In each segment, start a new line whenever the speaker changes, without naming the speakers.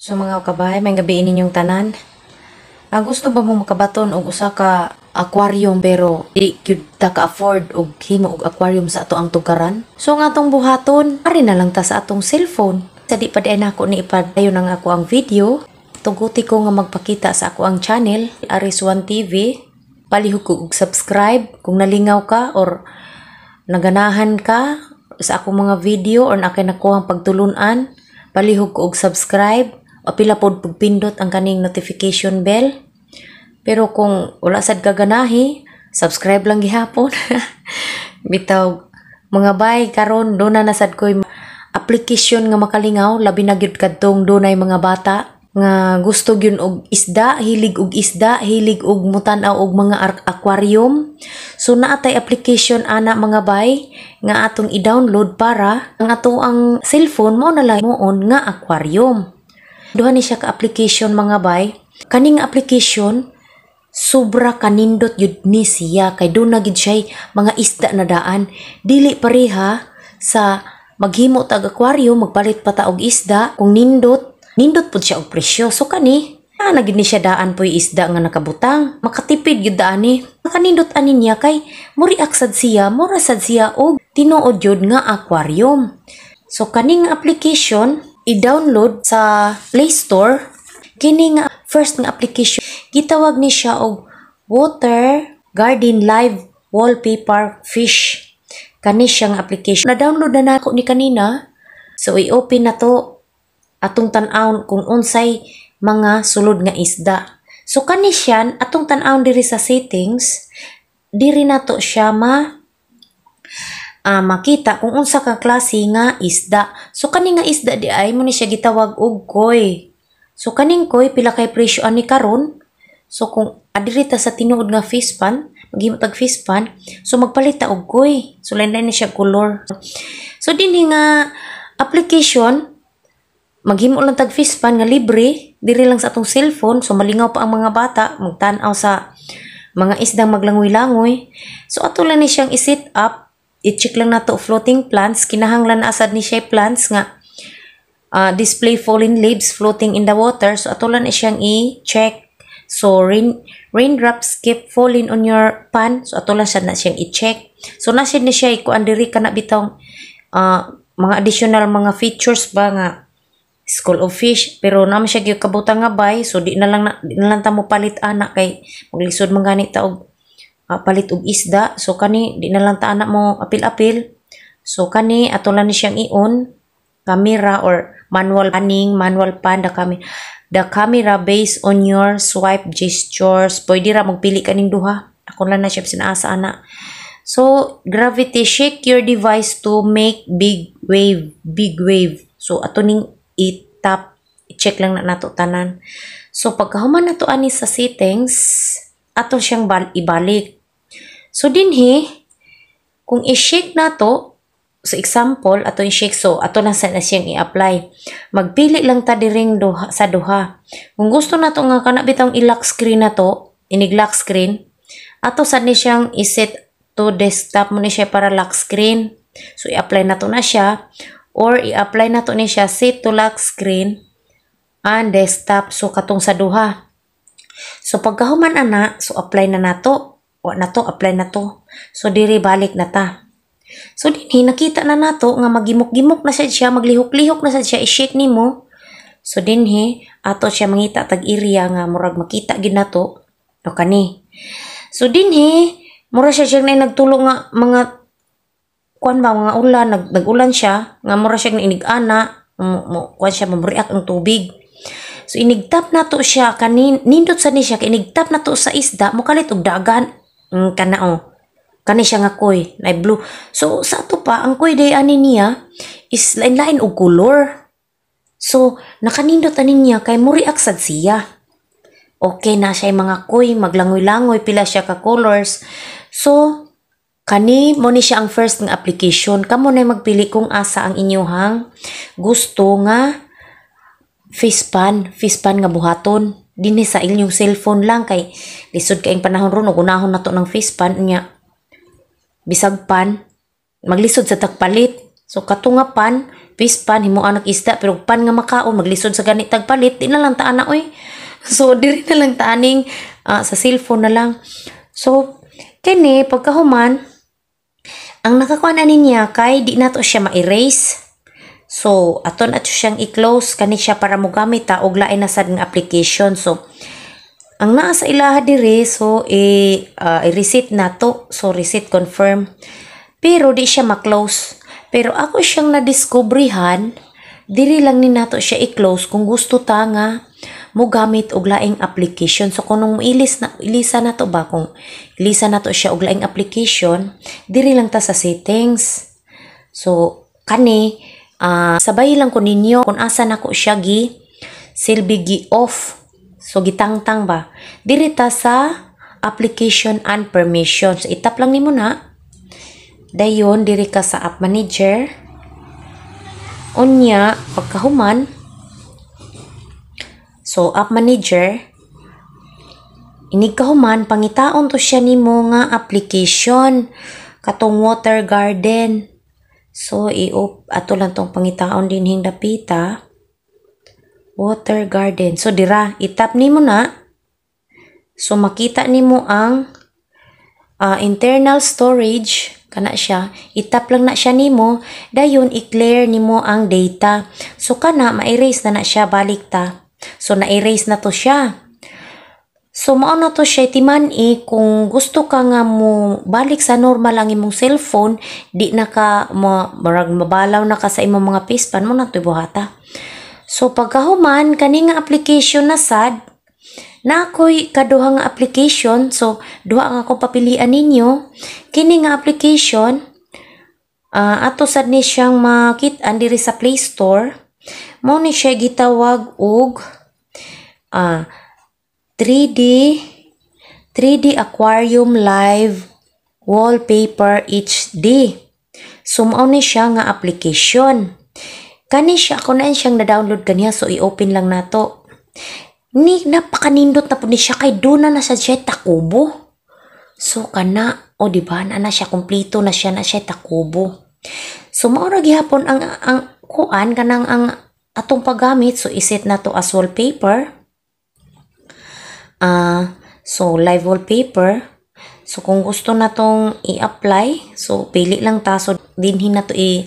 So mga kabahay, may gabi ninyong tanan. Ang gusto ba mo makabaton og usa ka aquarium pero di gyud ta ka afford og himo og aquarium sa ato ang tugaran? So nga atong buhaton, ari na lang ta sa atong cellphone. Sa di pa di na nako ni ipadayon ang ako ang video. Tuguti ko nga magpakita sa ako ang channel, Aris One TV. Palihog ko og subscribe kung nalingaw ka or naganahan ka sa akong mga video or nakay nakuhang pagtulunan. Palihog ko og subscribe o pila pod pagpindot ang kaning notification bell. Pero kung wala sad gaganahi, subscribe lang gihapon. Bitaw mga bay karon do na nasad koy application nga makalingaw labi na gyud kadtong dunay mga bata nga gusto gyud og isda, hilig og isda, hilig og mutan og mga aquarium. So naatay application ana mga bay nga atong i-download para ang ato ang cellphone mo na lang moon nga aquarium duha ni siya ka application mga bay kaning application sobra kanindot yud ni siya kay do na gid siya mga isda na daan dili pareha sa maghimo tag aquarium magpalit pa ta og isda kung nindot nindot pud siya og presyo so kani na nagid ni siya daan poy isda nga nakabutang makatipid gyud daan ni kanindot ani niya kay muriak sad siya mura sad siya og tinuod yud nga aquarium so kaning application i-download sa Play Store kini nga first nga application gitawag ni siya og Water Garden Live Wallpaper Fish kani siyang application na-download na nako ni kanina so i-open na to atong tan aon kung unsay mga sulod nga isda so kani siyan atong tan aon diri sa settings diri nato siya ma uh, makita kung unsa ka klase nga isda. So kaning nga isda di ay mo ni siya gitawag og koy. So kaning koy pila kay presyo ani karon? So kung adirita sa tinuod nga fish pan, maghimutag fish pan, so magpalita og koy. So lain na siya color. So dinhi nga application maghimo lang tag fish pan nga libre diri lang sa atong cellphone so malingaw pa ang mga bata magtan-aw sa mga isdang maglangoy-langoy. So ato lang ni siyang i-set up i-check lang nato floating plants kinahanglan asad ni shape plants nga uh, display fallen leaves floating in the water so atulan is siyang i-check so rain raindrops keep falling on your pan so atulan sad na siyang i-check so na siya ni siya ikuan diri kana bitong uh, mga additional mga features ba nga school of fish pero naman siya gyud kabutang nga bay so di na lang na, di na lang ta mo palit ana kay maglisod man gani ta og uh, palit og isda so kani di na lang ta anak mo apil-apil so kani atulan ni siyang ion camera or manual panning manual pan da kami the camera based on your swipe gestures pwede ra magpili kaning duha ako lang na siya sinaasa anak. so gravity shake your device to make big wave big wave so ato ning itap check lang na nato tanan so pagkahuman nato ani sa settings ato siyang ibalik So, dinhi, kung i-shake nato sa so example, ato i shake, so ato na sa na siyang i-apply. Magpili lang ta diring duha, sa duha. Kung gusto nato nga kana bitang i-lock screen nato, to, inig-lock screen, ato sa ni siyang i-set to desktop mo ni siya para lock screen. So, i-apply nato na siya. Or, i-apply nato ni siya set to lock screen and desktop. So, katong sa duha. So, pagkahuman ana, so apply na nato wa na to apply na to so diri balik na ta so dinhi nakita na nato nga magimok-gimok na sad siya maglihok-lihok na siya i-shake nimo so dinhi ato siya mangita tag iriya nga murag makita gid to. O kani so dinhi mura siya siya na nagtulo nga mga kuan ba mga ulan nag nagulan siya nga mura siya inigana mo, mo kuan siya mamuriak ang tubig So inigtap na to siya kanin nindot sa ni siya inigtap na to sa isda mukalit og dagan mm, kanao kani siya nga koy na blue so sa ato pa ang koy day ani niya is lain-lain og color so nakanindot ani niya kay mo reaksad siya okay na siya mga koy maglangoy-langoy pila siya ka colors so kani mo ni siya ang first nga application kamo na magpili kung asa ang inyohang gusto nga face pan face pan nga buhaton dinhi sa inyong cellphone lang kay lisod kaing panahon ron ug unahon nato ng face pan nya bisag pan maglisod sa tagpalit so katunga pan face pan himo anak isda pero pan nga makaon maglisod sa ganit tagpalit di na lang ta oy so diri na lang taaning uh, sa cellphone na lang so kini pagkahuman ang nakakuan ani niya kay di nato siya ma-erase So, aton ato siyang i-close kani siya para mo gamit ta og lain sad nga application. So, ang naa sa ilaha diri so i, uh, ah, i reset na to. So, reset confirm. Pero di siya ma-close. Pero ako siyang nadiskubrihan diri lang ni nato siya i-close kung gusto ta nga mo gamit og laing application. So kung ilis na ilisa na to ba kung ilisa na to siya og laing application, diri lang ta sa settings. So kani uh, sabay lang ko ninyo kung asa na ko siya gi silbi gi off so gitangtang ba diri sa application and permission so itap lang nimo na dayon diri ka sa app manager unya pagkahuman so app manager inigkahuman pangitaon to siya mo nga application katong water garden So, iop ato lang tong pangitaon din hing dapita. Water garden. So, dira, itap nimo na. So, makita nimo ang uh, internal storage kana siya itap lang na siya nimo dayon i-clear nimo ang data so kana ma-erase na na siya balik ta so na-erase na to siya So mao na to siya timan-i eh, kung gusto ka nga mo balik sa normal ang imong cellphone, di na ka ma, mabalaw na ka sa imong mga pispan mo na to buhata. So pagkahuman kani nga application na sad na ako'y kaduhang application so duha nga akong papilian ninyo kini nga application uh, ato sad ni siyang makit-an sa Play Store mo ni siya gitawag og uh, 3D 3D aquarium live wallpaper HD. Sumaw ni siya nga application. Kani siya ako na siyang na-download kaniya so i-open lang nato. Ni napakanindot na po ni siya kay do na na sa siya Kubo. So kana o di ba na na siya kumpleto na siya na siya Kubo. So maura gihapon ang ang kuan kanang ang atong paggamit so iset na to as wallpaper. Uh, so, live wallpaper. So, kung gusto na tong i-apply, so, pili lang ta. So, dinhin na to i-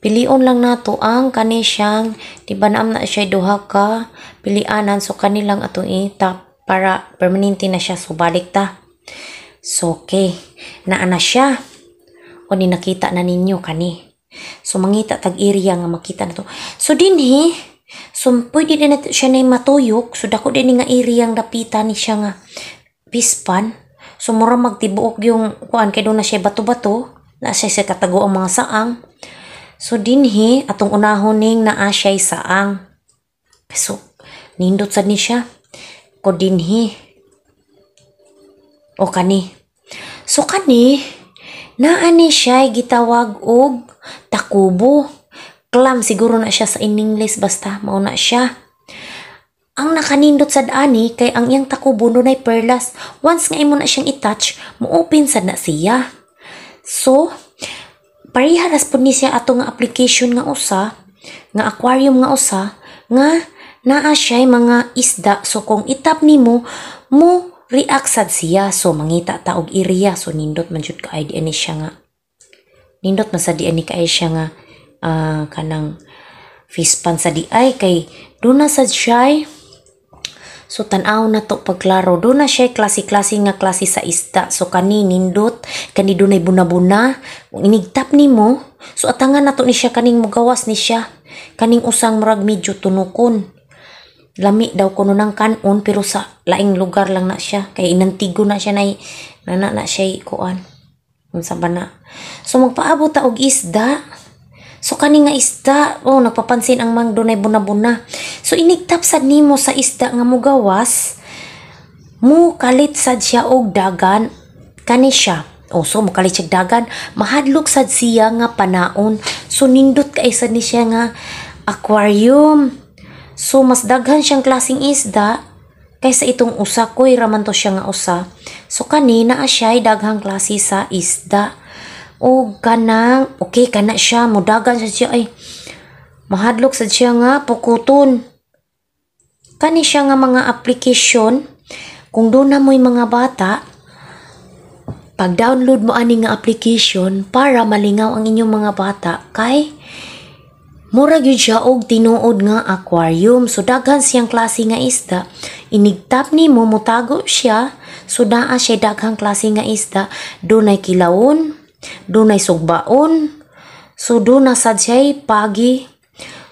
Pilion lang nato ang kani siyang, di naam na siya duha ka, pilianan, so kanilang atong i-tap para permanente na siya, so balik ta. So, okay. Naana siya. O ni nakita na ninyo kani. So, mangita tag area nga makita na to. So, dinhi, So, pwede din natin siya na matuyok. So, dako din nga area ang dapitan ni siya nga bispan. So, mura magtibuok yung kuan kay doon na siya bato-bato. Na siya siya katago ang mga saang. So, dinhi atong unahon ning na siya saang. So, nindot sad ni siya. Ko dinhi. O kani. So, kani, naa ni siya gitawag og takubo. Klam siguro na siya sa iningles basta mao na siya. Ang nakanindot sad ani kay ang iyang takubuno nay perlas. Once nga imo na siyang i-touch, mo-open sad na siya. So, pariharas po ni siya ato nga application nga usa, nga aquarium nga usa, nga naa siya mga isda. So, kung itap nimo mo react sad siya. So, mangita ta og iriya. So, nindot man jud ka ay di siya nga. Nindot man sa di ani kay siya nga uh, kanang fispan sa DI ay kay do na sad siya So tanaw na to pagklaro do na siya klase-klase nga klase sa ista So kani nindot kani dunay buna-buna kung inigtap nimo. So atangan na to ni siya kaning mugawas ni siya. Kaning usang murag medyo tunukon. Lami daw kuno nang kanon pero sa laing lugar lang na siya kay inantigo na siya nay nana na siya kuan. Unsa ba na? So magpaabot ta og isda. So kani nga isda, oh napapansin ang mang dunay buna-buna. So inigtap sad nimo sa isda nga mugawas, mo kalit sad siya og dagan kani siya. Oh, so mukalit siya dagan, mahadlok sad siya nga panaon. So nindot kay sad ni siya nga aquarium. So mas daghan siyang klasing isda kaysa itong usa koy raman to siya nga usa. So kanina naa siya daghang klase sa isda o oh, kanang okay kana siya mudagan sa siya ay mahadlok sa siya nga pukuton kani siya nga mga application kung doon na mo'y mga bata pag-download mo ani nga application para malingaw ang inyong mga bata kay Mura gyud siya og tinuod nga aquarium so daghan siyang klase nga isda. Inigtap mo mutago siya so naa siya daghang klase nga isda. Dunay kilawon, dunay sugbaon. So do na sad siya pagi.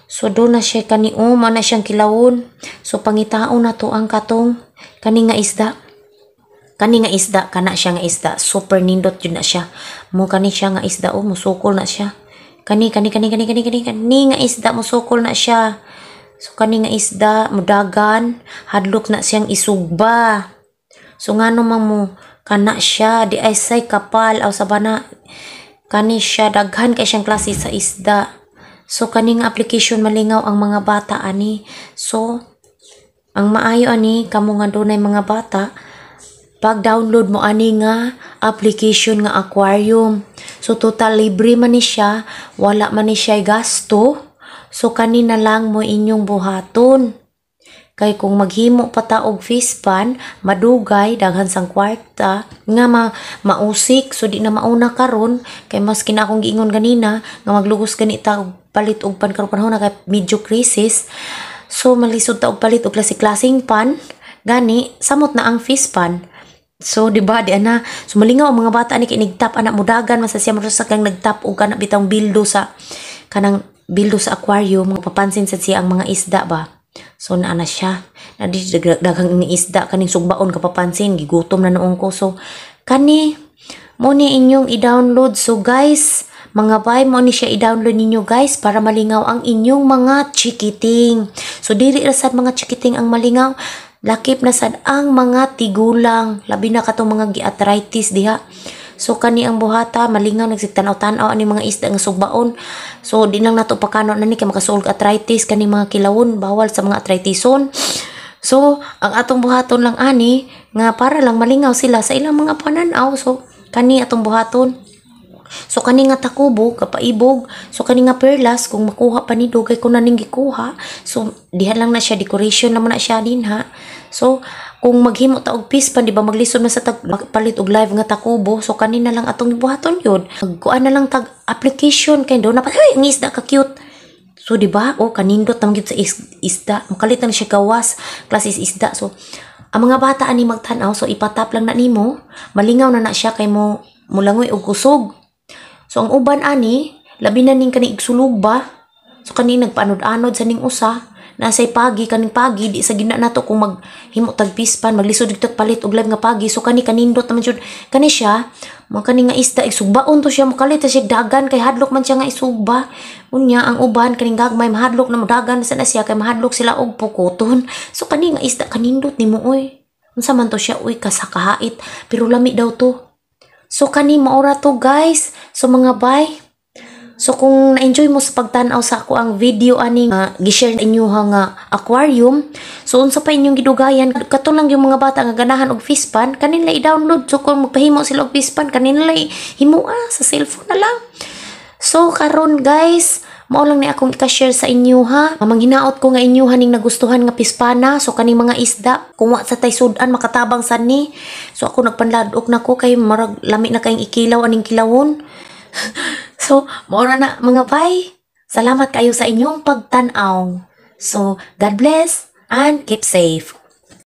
So do na siya kaniom na siyang kilawon. So pangitaon na to ang katong kani nga isda. Kani nga isda kana siya nga isda. Super nindot jud na siya. Mo kani siya nga isda o oh, musukol na siya. Kani kani kani kani kani kani kani nga isda musukol na siya. So kani nga isda mudagan hadlok na siyang isugba. So ngano man mo kana siya di ay kapal aw sabana kani siya daghan kay siyang klase sa isda so kaning application malingaw ang mga bata ani so ang maayo ani kamo nga dunay mga bata pag-download mo ani nga application nga aquarium so total libre man ni siya wala man ni siya gasto so kanina lang mo inyong buhaton Kay kung maghimo pa ta og fish pan, madugay daghan sang kwarta nga ma mausik so di na mauna karon kay mas kina akong giingon ganina nga maglugos gani ta og palit og pan karon panahon na kay medyo crisis. So malisod ta og palit og klase-klaseng pan gani samot na ang fish pan. So, di ba, di ana, sumalingaw ang mga bata ni kinigtap, anak mudagan, masasya mo sa kang nagtap o kanang bitang bildo sa, kanang bildo sa aquarium, mapapansin sa siya ang mga isda ba. So naa na siya. Na di daghang isda kaning sugbaon kapapansin gigutom na noong ko. So kani mo ni inyong i-download. So guys, mga bay mo ni siya i-download ninyo guys para malingaw ang inyong mga chikiting. So diri ra sad mga chikiting ang malingaw. Lakip na sad ang mga tigulang, labi na katong mga giarthritis diha. So kani ang buhata malingaw nagsitanaw-tanaw ani mga isda nga sugbaon. So dinang lang nato pakano na ni kay makasulog arthritis kani mga kilawon bawal sa mga arthritison. So ang atong buhaton lang ani nga para lang malingaw sila sa ilang mga pananaw. So kani atong buhaton So kani nga takubo kapaibog, so kani nga perlas kung makuha pa ni dugay ko na gikuha. So diha lang na siya decoration naman na siya din ha. So kung maghimo ta og peace pan di ba maglisod man sa tag palit og live nga takubo so kanina lang atong buhaton yun. Magkuan na lang tag application kay do na pa ang isda ka cute. So di ba? oh, kanindot tam sa is isda. Makalit na siya gawas klase is isda. So ang mga bata ani magtan-aw so ipatap lang na nimo. Malingaw na na siya kay mo mulangoy og kusog. So ang uban ani labi na ning kani igsulog ba? So kanina nagpaanod-anod sa ning usa nasay pagi kaning pagi di sa gina nato kung maghimo tag pispan maglisod dito palit og live nga pagi so kani kanindot man jud kani siya man kani nga isda isugbaon to siya mukalit siya dagan kay hadlok man siya nga isugba unya ang uban kaning gagmay mahadlok na madagan sa na siya kay mahadlok sila og pukoton so kani nga isda kanindot ni mo oy unsa man to siya uy kasakahait pero lami daw to so kani maura to guys so mga bye So kung na-enjoy mo sa pagtanaw sa ako ang video ani nga uh, gishare inyo nga aquarium, so unsa pa inyong gidugayan katong lang yung mga bata nga ganahan og fishpan kanila i-download so kung magpahimo sila og fishpan kanila himua ah, sa cellphone na lang. So karon guys, mao lang ni akong ika-share sa inyo ha. Manghinaot ko nga inyo haning nagustuhan nga pispana so kaning mga isda kung wa sa tay sudan makatabang sa ni. So ako nagpanladok nako kay marag lami na kayong ikilaw aning kilawon. So, mora na mga bay. Salamat kayo sa inyong pagtanaw. So, God bless and keep safe.